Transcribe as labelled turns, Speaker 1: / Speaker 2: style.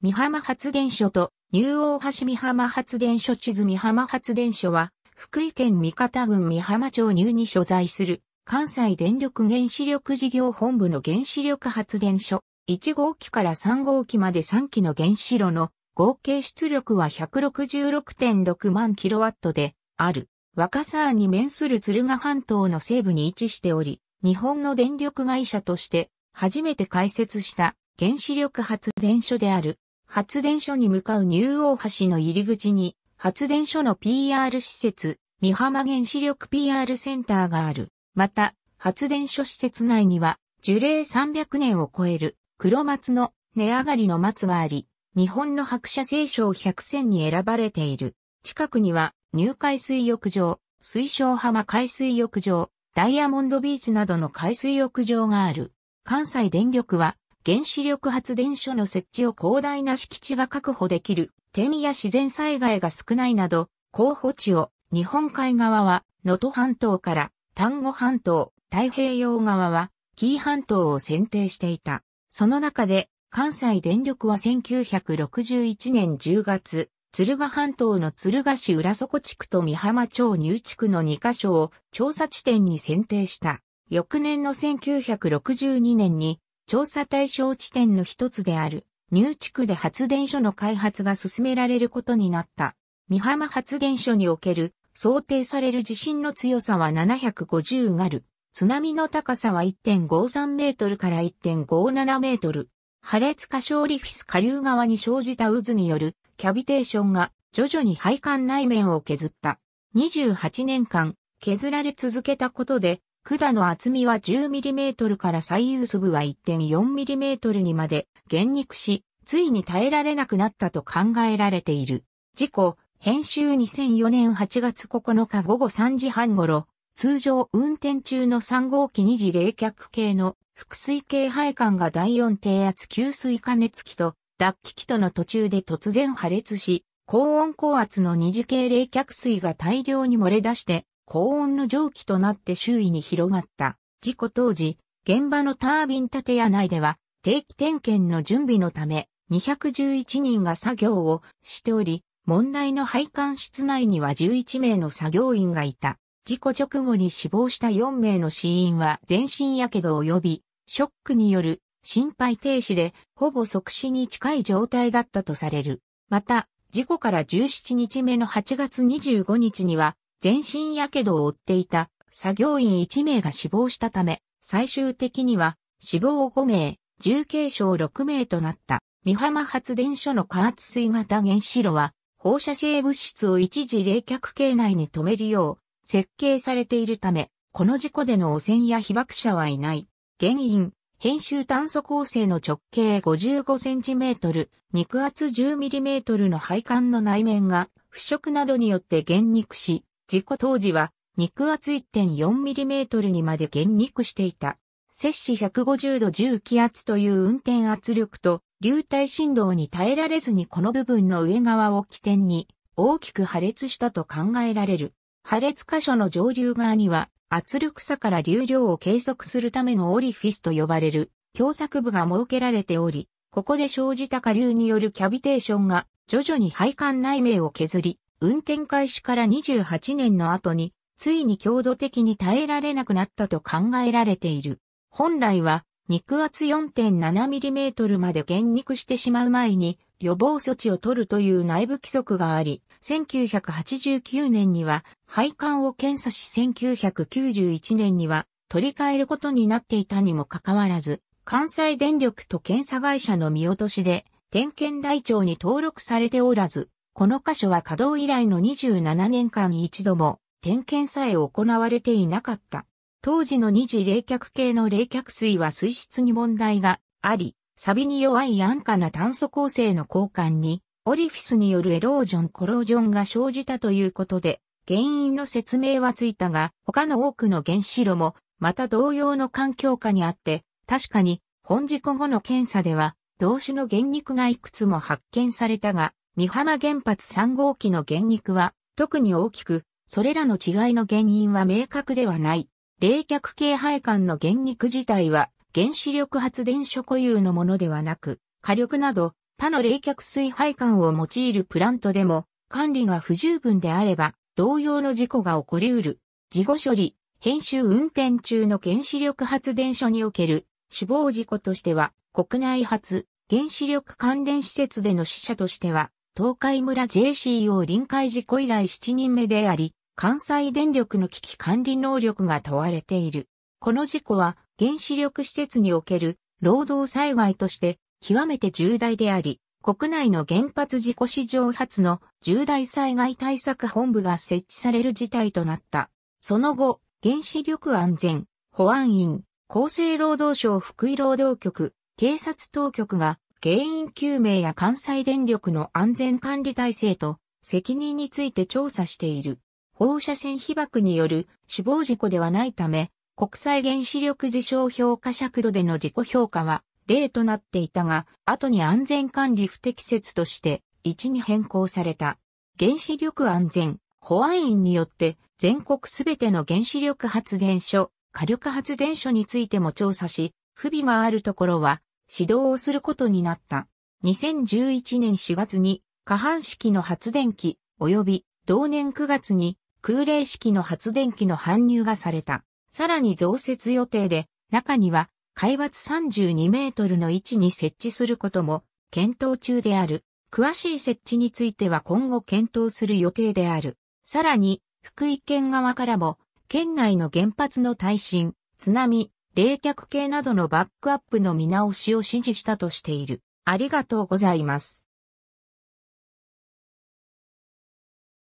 Speaker 1: 三浜発電所と、ニューオーハシ三浜発電所地図三浜発電所は、福井県三方郡三浜町入に所在する、関西電力原子力事業本部の原子力発電所、1号機から3号機まで3機の原子炉の合計出力は166.6万キロワットである。若狭に面する鶴ヶ半島の西部に位置しており、日本の電力会社として初めて開設した原子力発電所である。発電所に向かうニューオー橋の入り口に、発電所の PR 施設、三浜原子力 PR センターがある。また、発電所施設内には、樹齢300年を超える黒松の根上がりの松があり、日本の白車聖書100選に選ばれている。近くには、入海水浴場、水晶浜海水浴場、ダイヤモンドビーチなどの海水浴場がある。関西電力は、原子力発電所の設置を広大な敷地が確保できる、手見や自然災害が少ないなど、候補地を日本海側は能登半島から丹後半島、太平洋側は紀伊半島を選定していた。その中で関西電力は1961年10月、鶴ヶ半島の鶴ヶ市浦底地区と三浜町入地区の2カ所を調査地点に選定した。翌年の1962年に調査対象地点の一つである、ニュー地区で発電所の開発が進められることになった。三浜発電所における想定される地震の強さは750ガル。津波の高さは1.53メートルから1.57メートル。破裂化小リフィス下流側に生じた渦によるキャビテーションが徐々に配管内面を削った。28年間削られ続けたことで管の厚みは 10mm から最優部は 1.4mm にまで減肉し、ついに耐えられなくなったと考えられている。事故、編集2004年8月9日午後3時半頃、通常運転中の3号機2次冷却系の腹水系配管が第4低圧吸水加熱器と脱気器との途中で突然破裂し、高温高圧の二次系冷却水が大量に漏れ出して高温の蒸気となって周囲に広がった。事故当時、現場のタービン建屋内では、定期点検の準備のため、211人が作業をしており、問題の配管室内には11名の作業員がいた。事故直後に死亡した4名の死因は全身やけど及び、ショックによる心肺停止で、ほぼ即死に近い状態だったとされる。また、事故から17日目の8月25日には、全身やけどを負っていた作業員1名が死亡したため、最終的には死亡5名、重軽傷6名となった三浜発電所の加圧水型原子炉は放射性物質を一時冷却系内に止めるよう設計されているため、この事故での汚染や被爆者はいない。原因、編集炭素構成の直径 55cm、肉厚 10mm の配管の内面が腐食などによって減肉し、事故当時は肉厚 1.4mm にまで減肉していた。摂氏150度重気圧という運転圧力と流体振動に耐えられずにこの部分の上側を起点に大きく破裂したと考えられる。破裂箇所の上流側には圧力差から流量を計測するためのオリフィスと呼ばれる狭作部が設けられており、ここで生じた下流によるキャビテーションが徐々に配管内面を削り、運転開始から28年の後に、ついに強度的に耐えられなくなったと考えられている。本来は、肉厚 4.7mm まで減肉してしまう前に、予防措置を取るという内部規則があり、1989年には配管を検査し1991年には取り替えることになっていたにもかかわらず、関西電力と検査会社の見落としで、点検台帳に登録されておらず、この箇所は稼働以来の27年間に一度も点検さえ行われていなかった。当時の二次冷却系の冷却水は水質に問題があり、錆に弱い安価な炭素構成の交換に、オリフィスによるエロージョン・コロージョンが生じたということで、原因の説明はついたが、他の多くの原子炉も、また同様の環境下にあって、確かに、本事故後の検査では、同種の原肉がいくつも発見されたが、美浜原発3号機の原肉は特に大きく、それらの違いの原因は明確ではない。冷却系配管の原肉自体は原子力発電所固有のものではなく、火力など他の冷却水配管を用いるプラントでも管理が不十分であれば同様の事故が起こりうる。事後処理、編集運転中の原子力発電所における死亡事故としては国内初原子力関連施設での死者としては東海村 JCO 臨海事故以来7人目であり、関西電力の危機管理能力が問われている。この事故は原子力施設における労働災害として極めて重大であり、国内の原発事故史上初の重大災害対策本部が設置される事態となった。その後、原子力安全、保安院、厚生労働省福井労働局、警察当局が原因究明や関西電力の安全管理体制と責任について調査している。放射線被曝による死亡事故ではないため、国際原子力事象評価尺度での自己評価は例となっていたが、後に安全管理不適切として1に変更された。原子力安全保安院によって全国すべての原子力発電所、火力発電所についても調査し、不備があるところは指導をすることになった。2011年4月に下半式の発電機及び同年9月に空冷式の発電機の搬入がされた。さらに増設予定で中には海抜32メートルの位置に設置することも検討中である。詳しい設置については今後検討する予定である。さらに、福井県側からも、県内の原発の耐震、津波、冷却系などのバックアップの見直しを指示したとしている。ありがとうございます。